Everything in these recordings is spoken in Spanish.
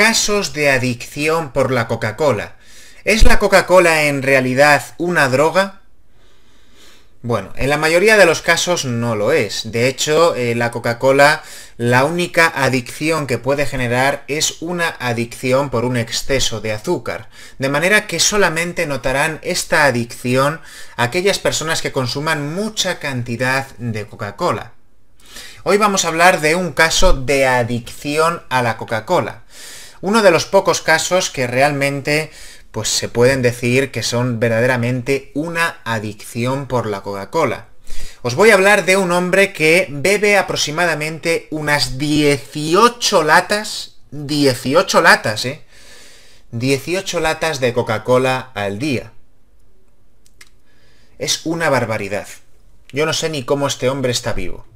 casos de adicción por la Coca-Cola. ¿Es la Coca-Cola en realidad una droga? Bueno, en la mayoría de los casos no lo es. De hecho, eh, la Coca-Cola, la única adicción que puede generar es una adicción por un exceso de azúcar. De manera que solamente notarán esta adicción aquellas personas que consuman mucha cantidad de Coca-Cola. Hoy vamos a hablar de un caso de adicción a la Coca-Cola uno de los pocos casos que realmente pues se pueden decir que son verdaderamente una adicción por la Coca-Cola. Os voy a hablar de un hombre que bebe aproximadamente unas 18 latas, 18 latas, ¿eh? 18 latas de Coca-Cola al día. Es una barbaridad. Yo no sé ni cómo este hombre está vivo.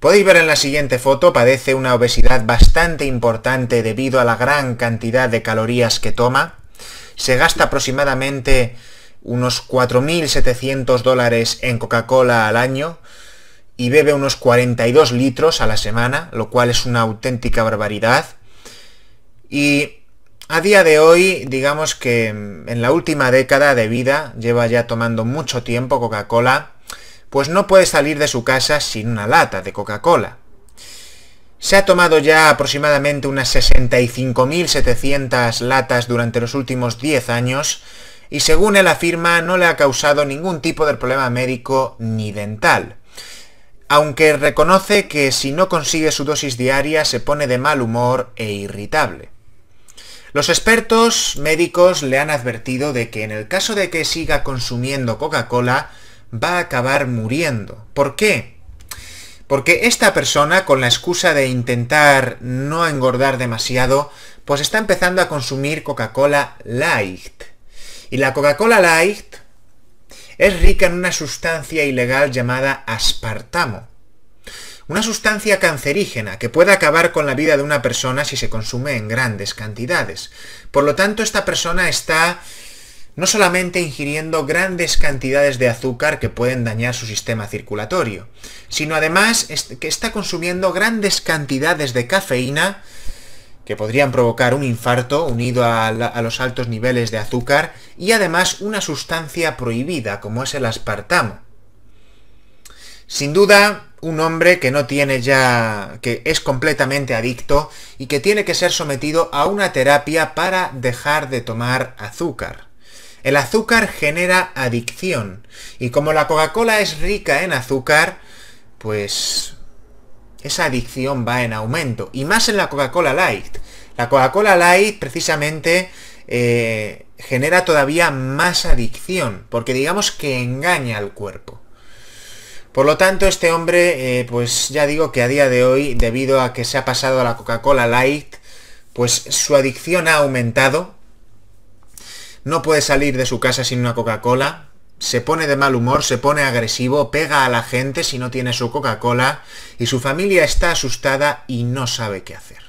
Podéis ver en la siguiente foto, padece una obesidad bastante importante debido a la gran cantidad de calorías que toma. Se gasta aproximadamente unos 4.700 dólares en Coca-Cola al año y bebe unos 42 litros a la semana, lo cual es una auténtica barbaridad. Y a día de hoy, digamos que en la última década de vida lleva ya tomando mucho tiempo Coca-Cola pues no puede salir de su casa sin una lata de Coca-Cola. Se ha tomado ya aproximadamente unas 65.700 latas durante los últimos 10 años y según él afirma no le ha causado ningún tipo de problema médico ni dental. Aunque reconoce que si no consigue su dosis diaria se pone de mal humor e irritable. Los expertos médicos le han advertido de que en el caso de que siga consumiendo Coca-Cola, va a acabar muriendo. ¿Por qué? Porque esta persona, con la excusa de intentar no engordar demasiado, pues está empezando a consumir Coca-Cola Light. Y la Coca-Cola Light es rica en una sustancia ilegal llamada aspartamo. Una sustancia cancerígena que puede acabar con la vida de una persona si se consume en grandes cantidades. Por lo tanto, esta persona está no solamente ingiriendo grandes cantidades de azúcar que pueden dañar su sistema circulatorio, sino además que está consumiendo grandes cantidades de cafeína que podrían provocar un infarto unido a, a los altos niveles de azúcar y además una sustancia prohibida como es el aspartamo. Sin duda, un hombre que no tiene ya, que es completamente adicto y que tiene que ser sometido a una terapia para dejar de tomar azúcar. El azúcar genera adicción. Y como la Coca-Cola es rica en azúcar, pues esa adicción va en aumento. Y más en la Coca-Cola Light. La Coca-Cola Light precisamente eh, genera todavía más adicción, porque digamos que engaña al cuerpo. Por lo tanto, este hombre, eh, pues ya digo que a día de hoy, debido a que se ha pasado a la Coca-Cola Light, pues su adicción ha aumentado no puede salir de su casa sin una Coca-Cola, se pone de mal humor, se pone agresivo, pega a la gente si no tiene su Coca-Cola y su familia está asustada y no sabe qué hacer.